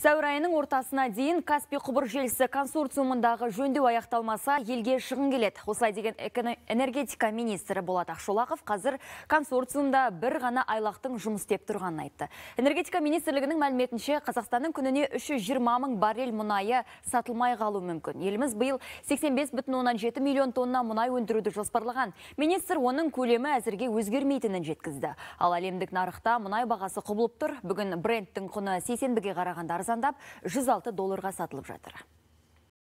Сәуір айының ортасына дейін Каспи құбыр желісі консорциумындағы жөндеу аяқталмаса елге шығын келеді. Осылай деген энергетика министрі Болат Ақшолақов қазір консорциумда бір ғана айлақтың жұмыс істеп тұрғанын айтты. Энергетика министрлігінің мәліметінше Қазақстанның күніне 320 мың баррель мұнайы сатылмай қалуы мүмкін. Еліміз биыл 85,7 миллион тонна мұнай өндіруді жоспарлаған. Министр оның көлемі әзірге өзгермейтінін жеткізді. Ал әлемдік нарықта мұнай бағасы құбылып тұр. Бүгін брендтің құны 80 қарағанда арзандап 106 долларға сатылып жатыр